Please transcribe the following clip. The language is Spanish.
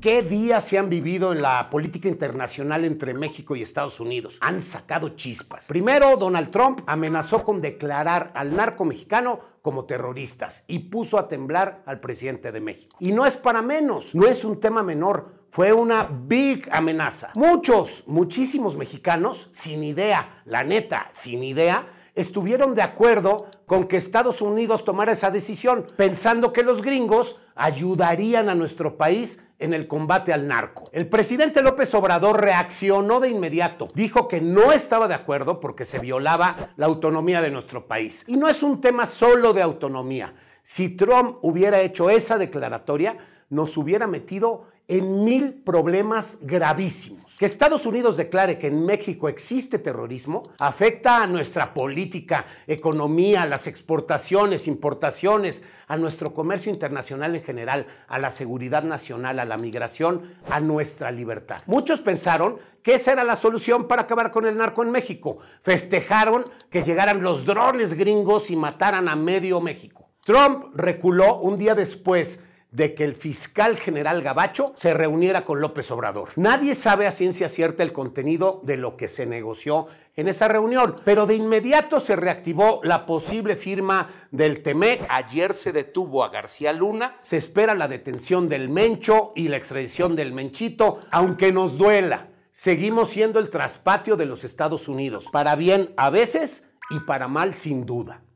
¿Qué días se han vivido en la política internacional entre México y Estados Unidos? Han sacado chispas. Primero, Donald Trump amenazó con declarar al narco mexicano como terroristas y puso a temblar al presidente de México. Y no es para menos, no es un tema menor. Fue una big amenaza. Muchos, muchísimos mexicanos, sin idea, la neta, sin idea, estuvieron de acuerdo con que Estados Unidos tomara esa decisión, pensando que los gringos ayudarían a nuestro país en el combate al narco. El presidente López Obrador reaccionó de inmediato, dijo que no estaba de acuerdo porque se violaba la autonomía de nuestro país. Y no es un tema solo de autonomía. Si Trump hubiera hecho esa declaratoria, nos hubiera metido en mil problemas gravísimos. Que Estados Unidos declare que en México existe terrorismo afecta a nuestra política, economía, las exportaciones, importaciones, a nuestro comercio internacional en general, a la seguridad nacional, a la migración, a nuestra libertad. Muchos pensaron que esa era la solución para acabar con el narco en México. Festejaron que llegaran los drones gringos y mataran a medio México. Trump reculó un día después de que el fiscal general Gabacho se reuniera con López Obrador. Nadie sabe a ciencia cierta el contenido de lo que se negoció en esa reunión, pero de inmediato se reactivó la posible firma del TEMEC. Ayer se detuvo a García Luna, se espera la detención del Mencho y la extradición del Menchito, aunque nos duela. Seguimos siendo el traspatio de los Estados Unidos, para bien a veces y para mal sin duda.